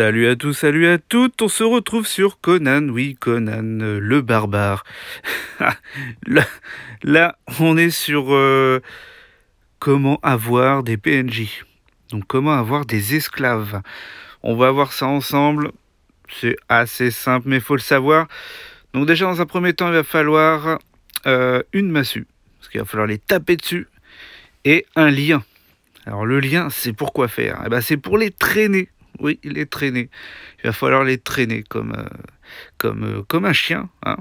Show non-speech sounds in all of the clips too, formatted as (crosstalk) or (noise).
Salut à tous, salut à toutes, on se retrouve sur Conan, oui Conan, euh, le barbare. (laughs) Ah, là, on est sur euh, comment avoir des PNJ, donc comment avoir des esclaves. On va voir ça ensemble, c'est assez simple mais faut le savoir. Donc déjà dans un premier temps il va falloir euh, une massue, parce qu'il va falloir les taper dessus, et un lien. Alors le lien c'est pour quoi faire eh ben, C'est pour les traîner oui, il est traîné. Il va falloir les traîner comme, euh, comme, euh, comme un chien. Hein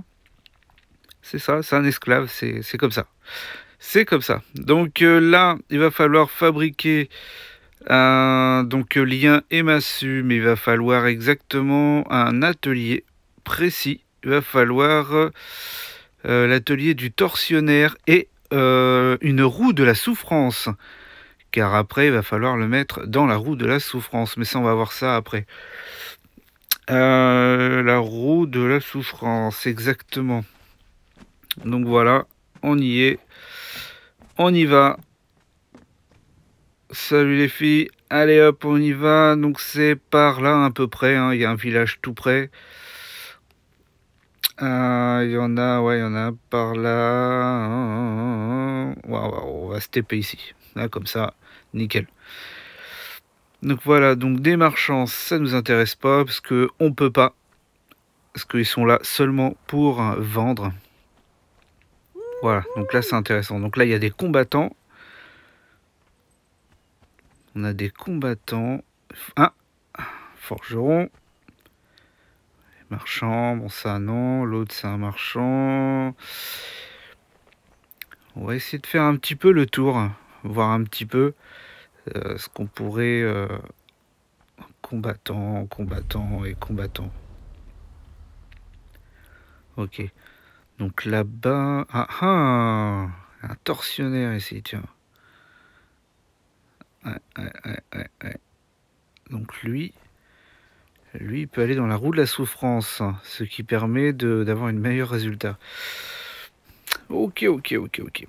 c'est ça, c'est un esclave, c'est comme ça. C'est comme ça. Donc euh, là, il va falloir fabriquer un donc, lien et massue, mais il va falloir exactement un atelier précis. Il va falloir l'atelier du torsionnaire et une roue de la souffrance car après il va falloir le mettre dans la roue de la souffrance. Mais ça on va voir ça après. Euh, la roue de la souffrance, exactement. Donc voilà, on y est. On y va. Salut les filles. Allez hop, on y va. Donc c'est par là à peu près. Hein. Il y a un village tout près. Euh, il y en a, ouais, il y en a par là. on va se taper ici. Là, comme ça, nickel. Donc voilà, donc des marchands, ça nous intéresse pas parce qu'on ne peut pas. Parce qu'ils sont là seulement pour euh, vendre. Voilà, donc là c'est intéressant. Donc là il y a des combattants. On a des combattants. Ah Forgeron. marchands, bon ça non. L'autre c'est un marchand. On va essayer de faire un petit peu le tour voir un petit peu euh, ce qu'on pourrait En euh, combattant, combattant et combattant. Ok. Donc là-bas. Ah ah Un torsionnaire ici, tiens. Ouais, ouais, ouais, Donc lui. Lui, il peut aller dans la roue de la souffrance, hein, ce qui permet d'avoir un meilleur résultat. Ok, ok, ok, ok.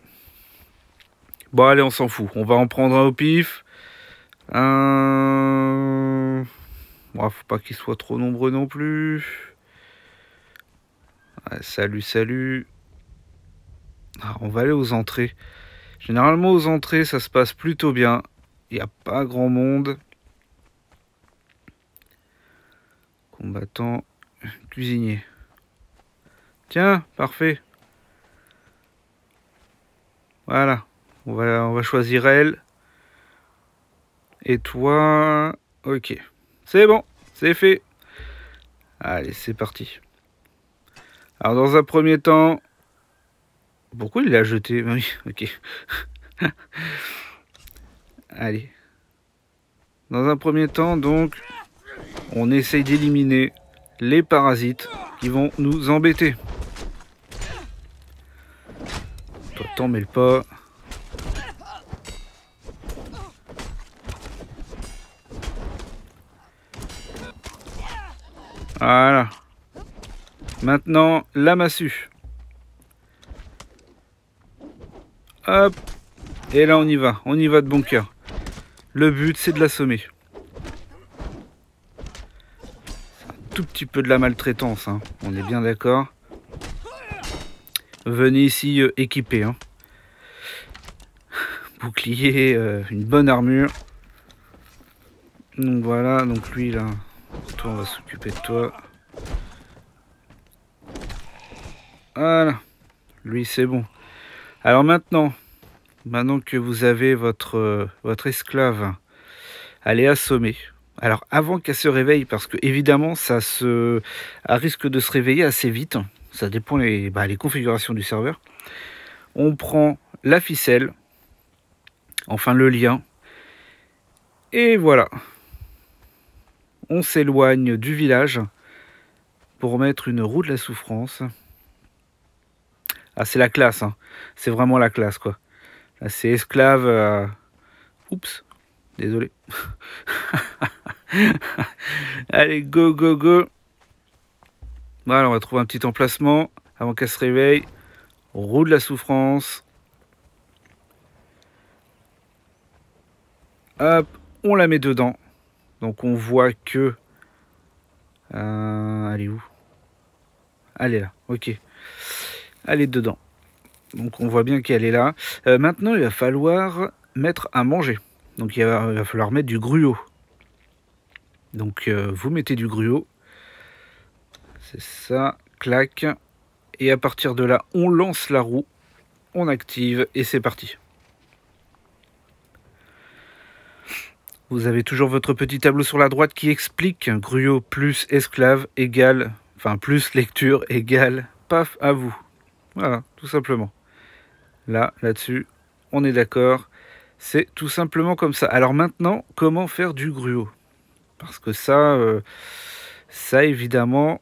Bon, allez, on s'en fout. On va en prendre un au pif. Un... Bon, faut pas qu'ils soit trop nombreux non plus. salut, salut. Ah, on va aller aux entrées. Généralement, aux entrées, ça se passe plutôt bien. Il n'y a pas grand monde. Combattant cuisinier. Tiens, parfait. Voilà. On va, choisir elle. Et toi... Ok. C'est bon, c'est fait. Allez, c'est parti. Alors dans un premier temps... Pourquoi il l'a jeté (laughs) Oui, ok. (laughs) Allez. Dans un premier temps, donc, on essaye d'éliminer les parasites qui vont nous embêter. Toi, t'en le pas. Voilà. Maintenant, la massue. Hop. Et là, on y va. On y va de bon cœur. Le but, c'est de l'assommer. Un tout petit peu de la maltraitance. Hein. On est bien d'accord. Venez ici euh, équipé. Hein. Bouclier, euh, une bonne armure. Donc voilà, donc lui là, on va s'occuper de toi. Voilà. Lui, c'est bon. Alors maintenant, maintenant que vous avez votre, euh, votre esclave, elle est Alors avant qu'elle se réveille, parce que évidemment, ça se risque de se réveiller assez vite. Ça dépend les, bah, les configurations du serveur. On prend la ficelle, enfin le lien, et voilà on s'éloigne du village pour mettre une roue de la souffrance. Ah, c'est la classe, hein. c'est vraiment la classe, quoi. c'est esclave. Euh, oups, désolé. (laughs) Allez, go, go, go. Voilà, on va trouver un petit emplacement avant qu'elle se réveille. Roue de la souffrance. Hop, on la met dedans. Donc on voit que... Euh, elle est où Elle est là, ok. Elle est dedans. Donc on voit bien qu'elle est là. Euh, maintenant, il va falloir mettre à manger. Donc il va, falloir mettre du gruau. Donc euh, vous mettez du gruau. C'est ça, clac. Et à partir de là, on lance la roue, on active et c'est parti. Vous avez toujours votre petit tableau sur la droite qui explique Gruot plus esclave égale, enfin plus lecture égale, paf, à vous. Voilà, tout simplement. Là, là-dessus, on est d'accord. C'est tout simplement comme ça. Alors maintenant, comment faire du gruau Parce que ça, euh, ça évidemment...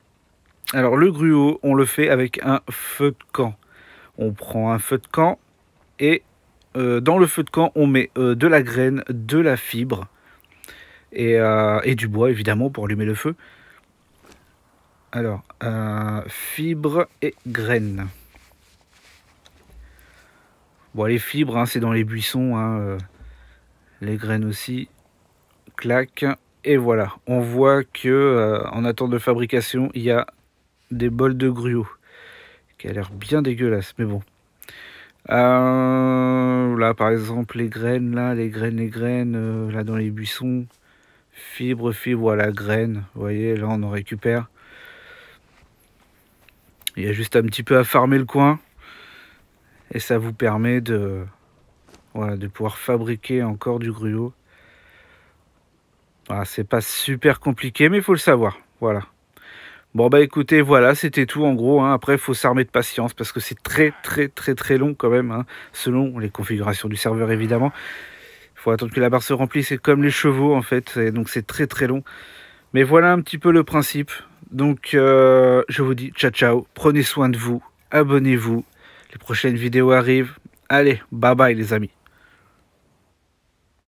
Alors le gruau, on le fait avec un feu de camp. On prend un feu de camp et euh, dans le feu de camp, on met euh, de la graine, de la fibre, euh, et, du bois évidemment pour allumer le feu. Alors, euh, fibres et graines. Bon, les fibres, hein, c'est dans les buissons. Hein, euh, les graines aussi. Clac. Et voilà, on voit que en attente de fabrication, il y a des bols de gruau. Qui a l'air bien dégueulasse, mais bon. là, par exemple, les graines, là, les graines, les graines, là, dans les buissons fibre, fibre voilà, la graine. Vous voyez, là on en récupère. Il y a juste un petit peu à farmer le coin. Et ça vous permet de, voilà, de pouvoir fabriquer encore du gruau. Voilà, ah, c'est pas super compliqué, mais il faut le savoir. Voilà. Bon bah écoutez, voilà, c'était tout en gros. Hein. Après, il faut s'armer de patience parce que c'est très très très très long quand même, hein, selon les configurations du serveur évidemment. Il faut attendre que la barre se remplisse. C'est comme les chevaux en fait. donc c'est très très long. Mais voilà un petit peu le principe. Donc euh, je vous dis ciao ciao. Prenez soin de vous. Abonnez-vous. Les prochaines vidéos arrivent. Allez, bye bye les amis.